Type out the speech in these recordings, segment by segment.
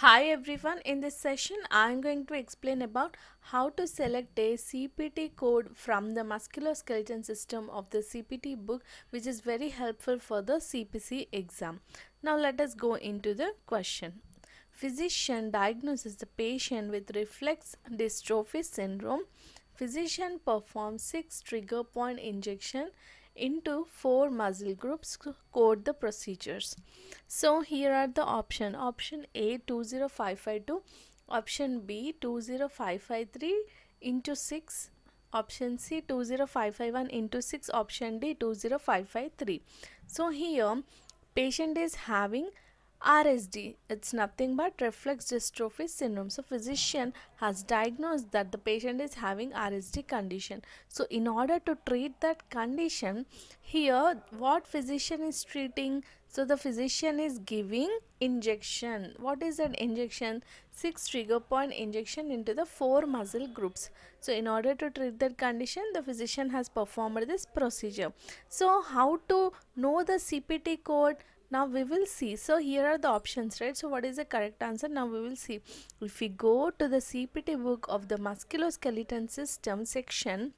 Hi everyone, in this session I am going to explain about how to select a CPT code from the musculoskeletal system of the CPT book which is very helpful for the CPC exam. Now let us go into the question. Physician diagnoses the patient with reflex dystrophy syndrome. Physician performs 6 trigger point injection into four muscle groups code the procedures so here are the option option a 20552 option b 20553 into 6 option c 20551 into 6 option d 20553 so here patient is having RSD. It's nothing but reflex dystrophy syndrome. So physician has diagnosed that the patient is having RSD condition. So in order to treat that condition, here what physician is treating? So the physician is giving injection. What is that injection? 6 trigger point injection into the 4 muscle groups. So in order to treat that condition, the physician has performed this procedure. So how to know the CPT code? now we will see so here are the options right so what is the correct answer now we will see if we go to the cpt book of the musculoskeleton system section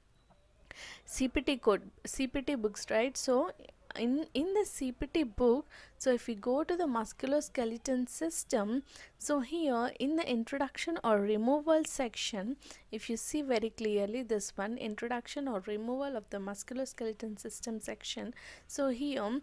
cpt code cpt books right so in in the cpt book so if we go to the musculoskeleton system so here in the introduction or removal section if you see very clearly this one introduction or removal of the musculoskeleton system section so here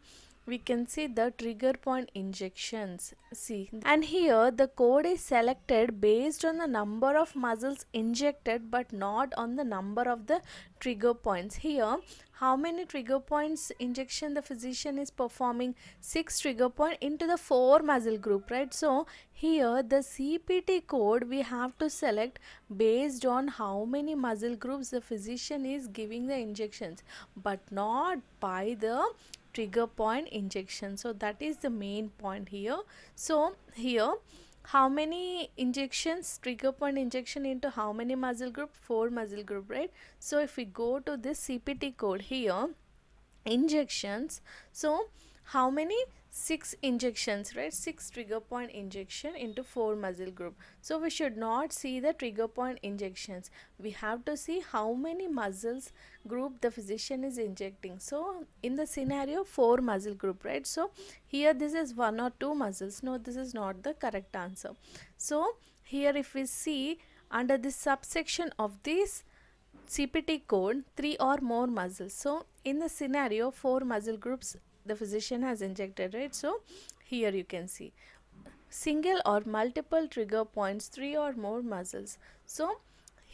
we can see the trigger point injections see and here the code is selected based on the number of muscles injected but not on the number of the trigger points here how many trigger points injection the physician is performing six trigger point into the four muscle group right so here the cpt code we have to select based on how many muscle groups the physician is giving the injections but not by the trigger point injection so that is the main point here so here how many injections trigger point injection into how many muscle group four muscle group right so if we go to this cpt code here injections so how many six injections right six trigger point injection into four muscle group so we should not see the trigger point injections we have to see how many muscles group the physician is injecting so in the scenario four muscle group right so here this is one or two muscles no this is not the correct answer so here if we see under this subsection of this CPT code 3 or more muscles. So in the scenario 4 muscle groups the physician has injected right so here you can see single or multiple trigger points three or more muscles so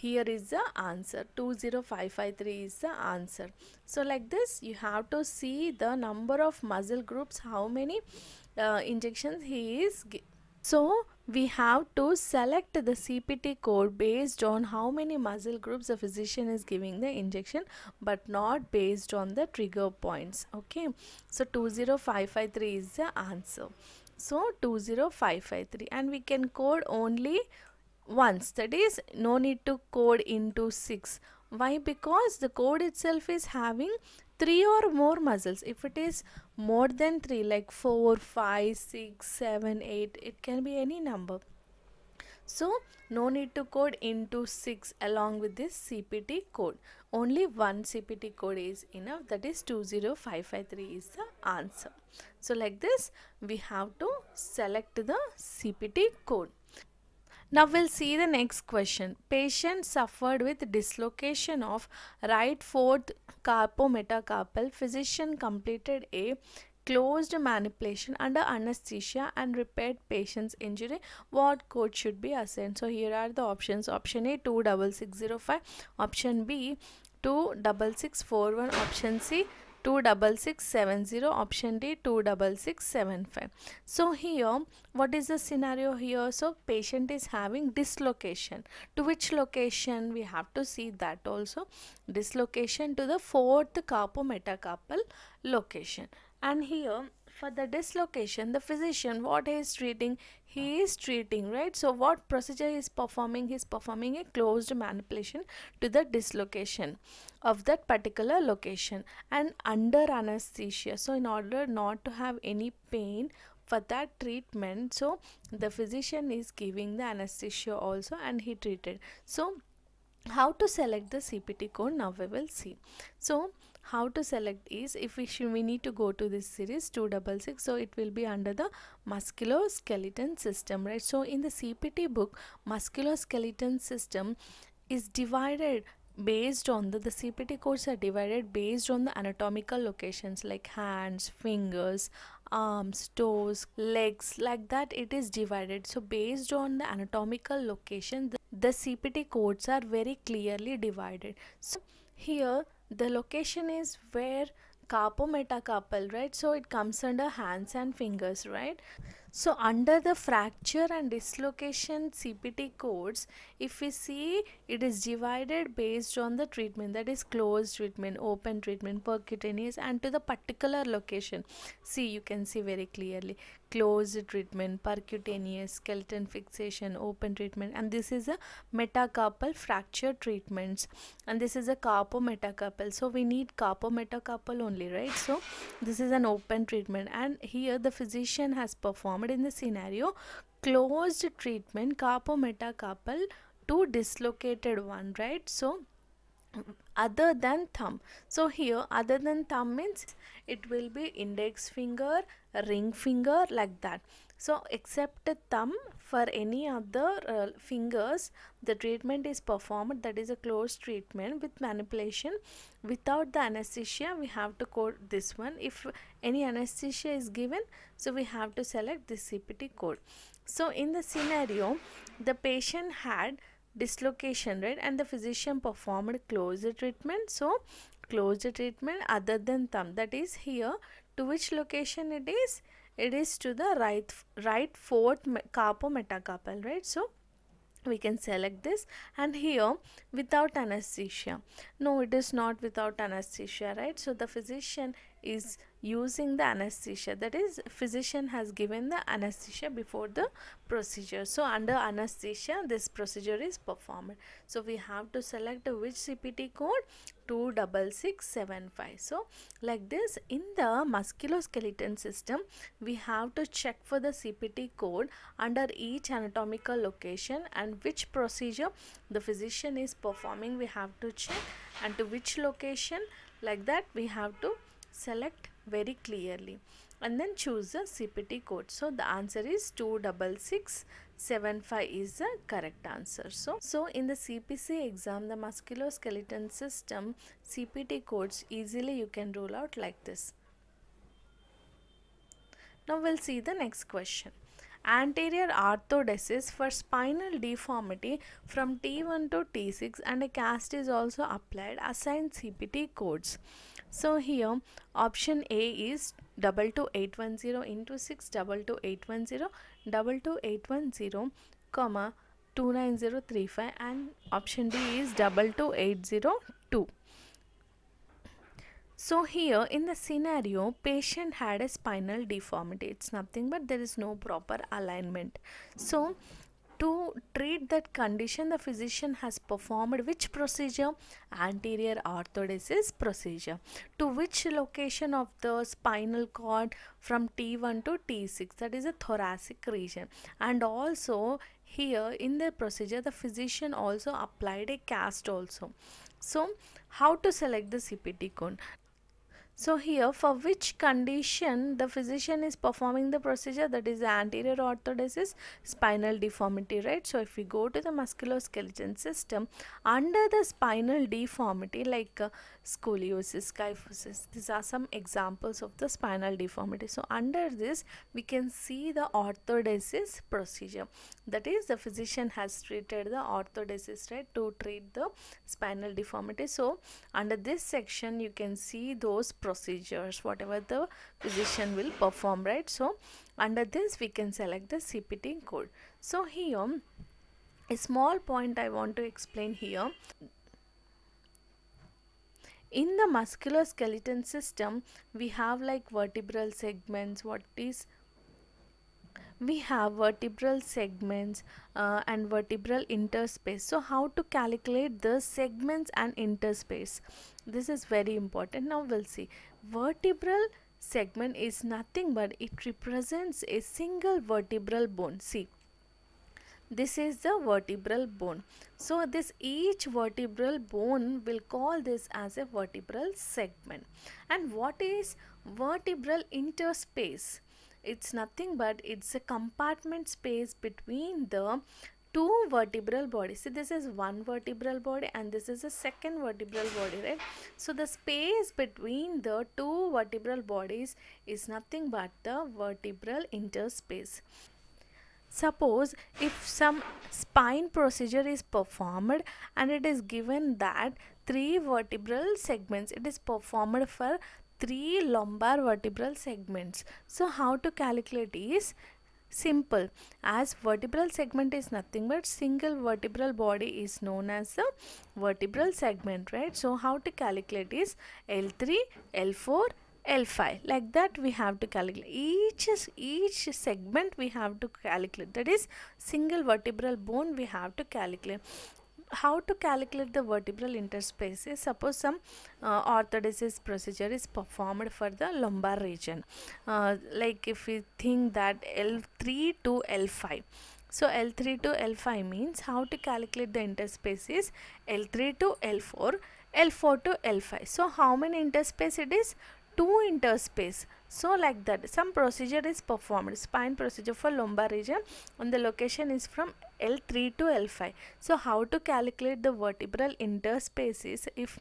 here is the answer 20553 is the answer so like this you have to see the number of muscle groups how many uh, injections he is so we have to select the CPT code based on how many muscle groups the physician is giving the injection but not based on the trigger points okay so 20553 is the answer so 20553 and we can code only once that is no need to code into 6 why because the code itself is having three or more muscles if it is more than three like four five six seven eight it can be any number so no need to code into 6 along with this CPT code. Only one CPT code is enough that is 20553 is the answer. So like this we have to select the CPT code. Now we'll see the next question. Patient suffered with dislocation of right fourth carpometacarpal. Physician completed a closed manipulation under anesthesia and repaired patient's injury. What code should be assigned? So here are the options. Option A 26605, option B 26641, option C 26670 option D 26675 so here what is the scenario here so patient is having dislocation to which location we have to see that also dislocation to the fourth carpometacarpal location and here for the dislocation the physician what he is treating he is treating right so what procedure he is performing he is performing a closed manipulation to the dislocation of that particular location and under anesthesia so in order not to have any pain for that treatment so the physician is giving the anesthesia also and he treated so how to select the CPT code now we will see so how to select is if we should we need to go to this series 266 so it will be under the musculoskeleton system right so in the CPT book musculoskeleton system is divided based on the the CPT codes are divided based on the anatomical locations like hands fingers arms toes legs like that it is divided so based on the anatomical location the CPT codes are very clearly divided. So here the location is where carpometacarpal, right? So it comes under hands and fingers, right? So under the fracture and dislocation CPT codes, if we see it is divided based on the treatment that is closed treatment, open treatment, percutaneous and to the particular location. See you can see very clearly closed treatment, percutaneous, skeleton fixation, open treatment and this is a metacarpal fracture treatments and this is a carpo metacarpal. So we need carpo metacarpal only right. So this is an open treatment and here the physician has performed formed in the scenario closed treatment carpometacarpal to dislocated one right so other than thumb so here other than thumb means it will be index finger ring finger like that so except thumb for any other uh, fingers the treatment is performed that is a closed treatment with manipulation without the anesthesia we have to code this one if any anesthesia is given so we have to select this CPT code so in the scenario the patient had dislocation right and the physician performed closed treatment so closed treatment other than thumb that is here to which location it is it is to the right right fourth carpo metacarpal right so we can select this and here without anesthesia no it is not without anesthesia right so the physician is using the anesthesia that is physician has given the anesthesia before the procedure so under anesthesia this procedure is performed so we have to select which cpt code 26675 so like this in the musculoskeleton system we have to check for the CPT code under each anatomical location and which procedure the physician is performing we have to check and to which location like that we have to select very clearly and then choose the CPT code so the answer is 266 75 is the correct answer. So, so in the CPC exam, the musculoskeleton system CPT codes easily you can rule out like this. Now we'll see the next question. Anterior arthrodesis for spinal deformity from T1 to T6 and a cast is also applied assigned CPT codes. So here option A is 22810 into 6 to 22810 comma 29035 and option B is 22802. So here in the scenario, patient had a spinal deformity. It's nothing but there is no proper alignment. So to treat that condition the physician has performed which procedure anterior orthodesis procedure to which location of the spinal cord from T1 to T6 that is the thoracic region and also here in the procedure the physician also applied a cast also so how to select the CPT cone so here for which condition the physician is performing the procedure that is anterior orthodesis, spinal deformity, right? So if we go to the musculoskeletal system, under the spinal deformity like uh, scoliosis, kyphosis. These are some examples of the spinal deformity. So under this, we can see the orthodesis procedure. That is, the physician has treated the orthodesis, right, to treat the spinal deformity. So under this section, you can see those procedures, whatever the physician will perform, right. So under this, we can select the CPT code. So here, a small point I want to explain here in the musculoskeletal system we have like vertebral segments what is we have vertebral segments uh, and vertebral interspace so how to calculate the segments and interspace this is very important now we'll see vertebral segment is nothing but it represents a single vertebral bone see this is the vertebral bone so this each vertebral bone will call this as a vertebral segment and what is vertebral interspace it's nothing but it's a compartment space between the two vertebral bodies. See, this is one vertebral body and this is the second vertebral body, right? So, the space between the two vertebral bodies is nothing but the vertebral interspace. Suppose if some spine procedure is performed and it is given that three vertebral segments, it is performed for three lumbar vertebral segments. So how to calculate is simple as vertebral segment is nothing but single vertebral body is known as the vertebral segment right so how to calculate is L3 L4 L5 like that we have to calculate each each segment we have to calculate that is single vertebral bone we have to calculate how to calculate the vertebral interspaces. suppose some uh, orthodesis procedure is performed for the lumbar region uh, like if we think that L3 to L5 so L3 to L5 means how to calculate the interspaces? L3 to L4 L4 to L5 so how many interspace it is 2 interspace so like that some procedure is performed spine procedure for lumbar region and the location is from L3 to L5 so how to calculate the vertebral interspaces if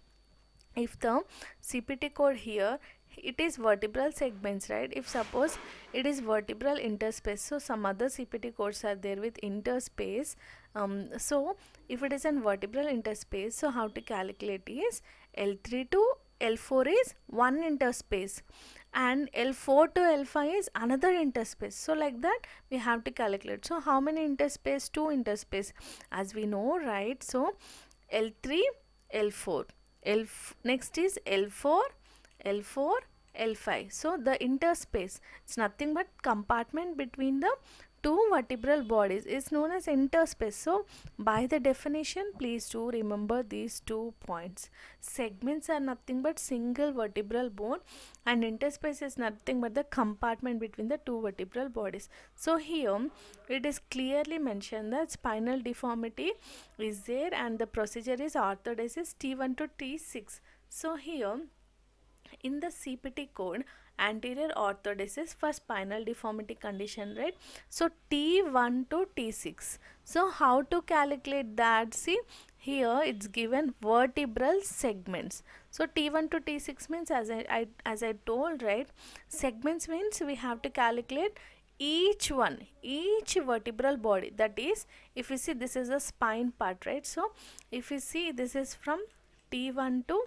if the CPT code here it is vertebral segments right if suppose it is vertebral interspace so some other cpt codes are there with interspace um, so if it is an vertebral interspace so how to calculate is l3 to L4 is one interspace and L4 to L5 is another interspace. So like that we have to calculate. So how many interspace? Two interspace as we know right. So L3, L4. L next is L4, L4, L5. So the interspace it's nothing but compartment between the two vertebral bodies is known as interspace. So, by the definition, please do remember these two points. Segments are nothing but single vertebral bone and interspace is nothing but the compartment between the two vertebral bodies. So, here it is clearly mentioned that spinal deformity is there and the procedure is orthodesis T1 to T6. So, here in the CPT code, anterior orthodesis for spinal deformity condition right so t1 to t6 so how to calculate that see here it's given vertebral segments so t1 to t6 means as I, I as i told right segments means we have to calculate each one each vertebral body that is if you see this is a spine part right so if you see this is from t1 to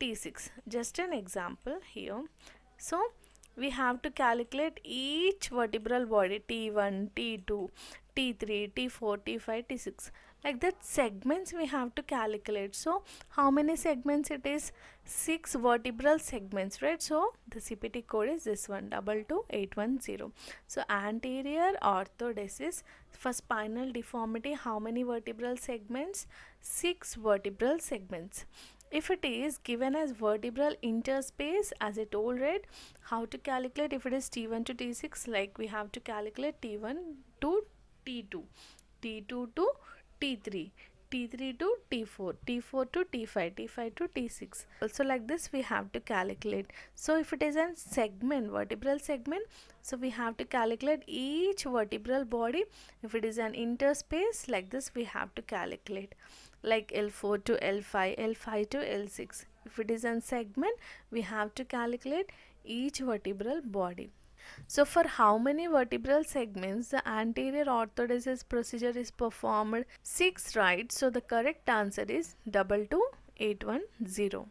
t6 just an example here so we have to calculate each vertebral body T1, T2, T3, T4, T5, T6 like that segments we have to calculate so how many segments it is six vertebral segments right so the CPT code is this one double two eight one zero so anterior orthodesis for spinal deformity how many vertebral segments six vertebral segments if it is given as vertebral interspace as I told read how to calculate if it is t1 to t6 like we have to calculate t1 to t2 t2 to t3 t3 to t4 t4 to t5 t5 to t6 also like this we have to calculate so if it is a segment vertebral segment so we have to calculate each vertebral body if it is an interspace like this we have to calculate like L4 to L5, L5 to L6. If it is on segment, we have to calculate each vertebral body. So for how many vertebral segments the anterior orthodesis procedure is performed? 6 right. So the correct answer is 22810.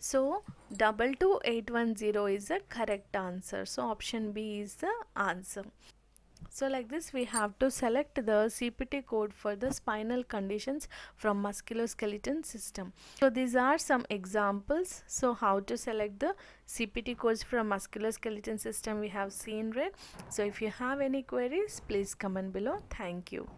So 22810 is the correct answer. So option B is the answer. So like this we have to select the CPT code for the spinal conditions from musculoskeleton system. So these are some examples. So how to select the CPT codes from musculoskeleton system we have seen read. So if you have any queries please comment below. Thank you.